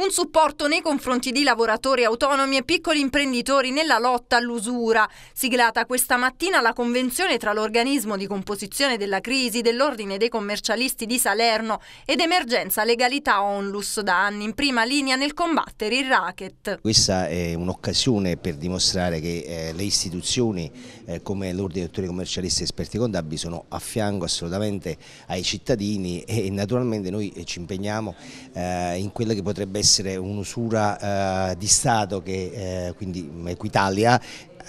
Un supporto nei confronti di lavoratori autonomi e piccoli imprenditori nella lotta all'usura. Siglata questa mattina la convenzione tra l'organismo di composizione della crisi dell'Ordine dei commercialisti di Salerno ed Emergenza Legalità Onlus da anni in prima linea nel combattere il racket. Questa è un'occasione per dimostrare che eh, le istituzioni eh, come l'Ordine dei Autori Commercialisti e Esperti Contabili sono a fianco assolutamente ai cittadini e naturalmente noi ci impegniamo eh, in quella che potrebbe essere essere un'usura eh, di Stato, che, eh, quindi mm, Equitalia,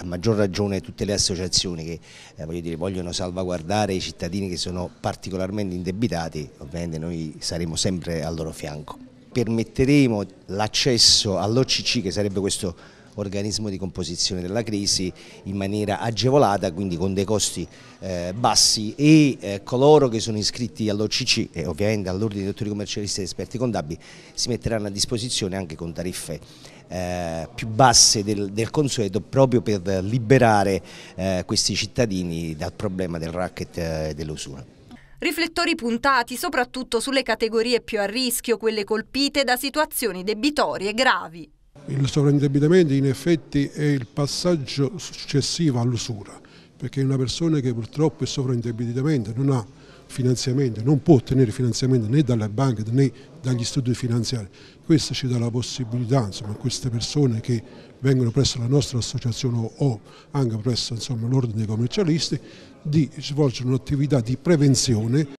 a maggior ragione tutte le associazioni che eh, voglio dire, vogliono salvaguardare i cittadini che sono particolarmente indebitati, ovviamente noi saremo sempre al loro fianco. Permetteremo l'accesso all'OCC, che sarebbe questo organismo di composizione della crisi in maniera agevolata, quindi con dei costi eh, bassi e eh, coloro che sono iscritti all'OCC e ovviamente all'Ordine dei Dottori Commercialisti ed Esperti Contabili si metteranno a disposizione anche con tariffe eh, più basse del, del, consueto proprio per liberare eh, questi cittadini dal problema del racket e eh, dell'usura. Riflettori puntati soprattutto sulle categorie più a rischio, quelle colpite da situazioni debitorie gravi. Il sovraindebitamento in effetti è il passaggio successivo all'usura, perché una persona che purtroppo è sovraindebitamento non ha finanziamento, non può ottenere finanziamento né dalle banche né dagli istituti finanziari. Questo ci dà la possibilità, insomma, a queste persone che vengono presso la nostra associazione o anche presso l'ordine dei commercialisti di svolgere un'attività di prevenzione